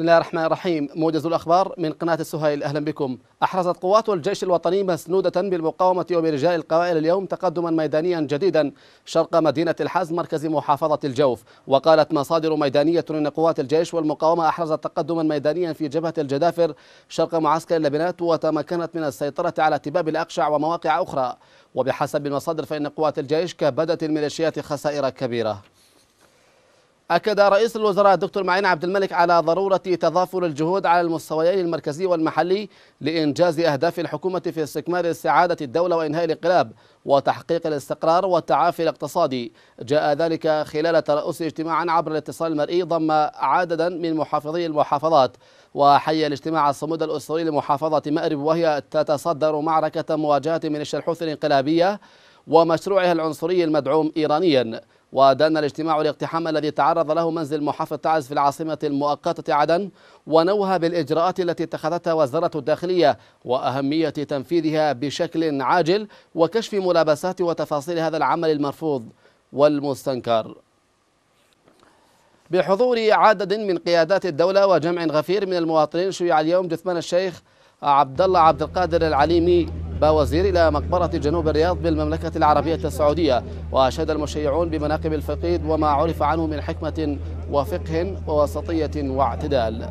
بسم الله الرحمن الرحيم موجز الأخبار من قناة السهيل أهلا بكم أحرزت قوات الجيش الوطني مسنودة بالمقاومة وبرجاء القبائل اليوم تقدما ميدانيا جديدا شرق مدينة الحز مركز محافظة الجوف وقالت مصادر ميدانية أن قوات الجيش والمقاومة أحرزت تقدما ميدانيا في جبهة الجدافر شرق معسكر اللبنات وتمكنت من السيطرة على تباب الأقشع ومواقع أخرى وبحسب المصادر فإن قوات الجيش كبدت الميليشيات خسائر كبيرة أكد رئيس الوزراء الدكتور معين عبد الملك على ضرورة تضافر الجهود على المستويين المركزي والمحلي لإنجاز أهداف الحكومة في استكمال استعادة الدولة وإنهاء الانقلاب وتحقيق الاستقرار والتعافي الاقتصادي جاء ذلك خلال ترأس اجتماع عبر الاتصال المرئي ضم عددا من محافظي المحافظات وحي الاجتماع الصمود الأسري لمحافظة مأرب وهي تتصدر معركة مواجهة من الشلحوث الانقلابية ومشروعها العنصري المدعوم إيرانيا ودان الاجتماع الاقتحام الذي تعرض له منزل محافظ تعز في العاصمة المؤقتة عدن ونوها بالإجراءات التي اتخذتها وزارة الداخلية وأهمية تنفيذها بشكل عاجل وكشف ملابسات وتفاصيل هذا العمل المرفوض والمستنكر بحضور عدد من قيادات الدولة وجمع غفير من المواطنين شيع اليوم جثمان الشيخ عبد الله عبد القادر العليمي باوزير إلى مقبرة جنوب الرياض بالمملكة العربية السعودية وأشاد المشيعون بمناقب الفقيد وما عرف عنه من حكمة وفقه ووسطية واعتدال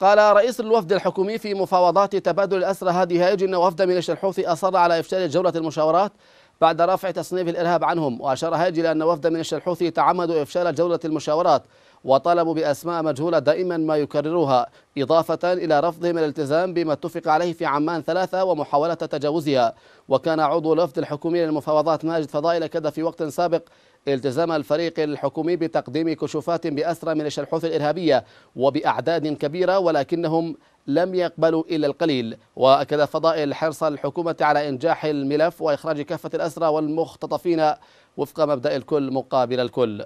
قال رئيس الوفد الحكومي في مفاوضات تبادل الأسرى هادي هاج إن وفد ميليشيا الحوثي أصر على إفشال جولة المشاورات بعد رفع تصنيف الإرهاب عنهم وأشار هاج إلى أن وفد ميليشيا الحوثي تعمد إفشال جولة المشاورات وطالبوا بأسماء مجهولة دائما ما يكررها إضافة إلى رفضهم الالتزام بما اتفق عليه في عمان ثلاثة ومحاولة تجاوزها وكان عضو الوفد الحكومي للمفاوضات ماجد فضائل أكد في وقت سابق التزام الفريق الحكومي بتقديم كشوفات بأسرى من الشلحوث الإرهابية وبأعداد كبيرة ولكنهم لم يقبلوا إلا القليل وأكد فضائل حرص الحكومة على إنجاح الملف وإخراج كافة الأسرى والمختطفين وفق مبدأ الكل مقابل الكل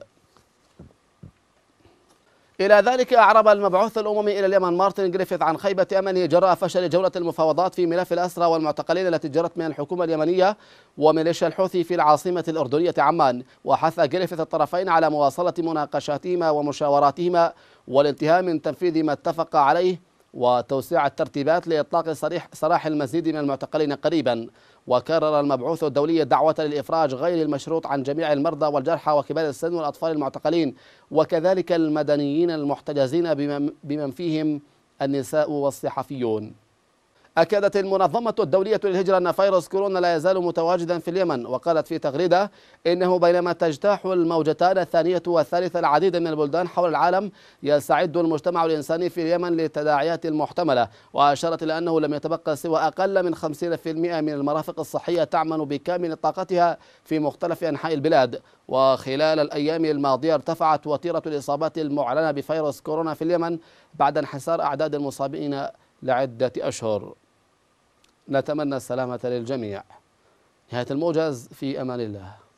إلى ذلك أعرب المبعوث الأممي إلى اليمن مارتن جريفيث عن خيبة أمله جراء فشل جولة المفاوضات في ملف الأسرى والمعتقلين التي جرت من الحكومة اليمنية وميليشيا الحوثي في العاصمة الأردنية عمان وحث جريفيث الطرفين على مواصلة مناقشاتهما ومشاوراتهما والانتهاء من تنفيذ ما اتفق عليه وتوسيع الترتيبات لإطلاق سراح المزيد من المعتقلين قريبا وكرر المبعوث الدولي الدعوة للإفراج غير المشروط عن جميع المرضى والجرحى وكبار السن والأطفال المعتقلين وكذلك المدنيين المحتجزين بمن فيهم النساء والصحفيون أكدت المنظمة الدولية للهجرة أن فيروس كورونا لا يزال متواجدا في اليمن وقالت في تغريدة إنه بينما تجتاح الموجتان الثانية والثالثة العديد من البلدان حول العالم يستعد المجتمع الإنساني في اليمن للتداعيات المحتملة وأشارت إلى أنه لم يتبقى سوى أقل من 50% من المرافق الصحية تعمل بكامل طاقتها في مختلف أنحاء البلاد وخلال الأيام الماضية ارتفعت وتيرة الإصابات المعلنة بفيروس كورونا في اليمن بعد انحسار أعداد المصابين لعدة أشهر نتمنى السلامة للجميع نهاية الموجز في أمان الله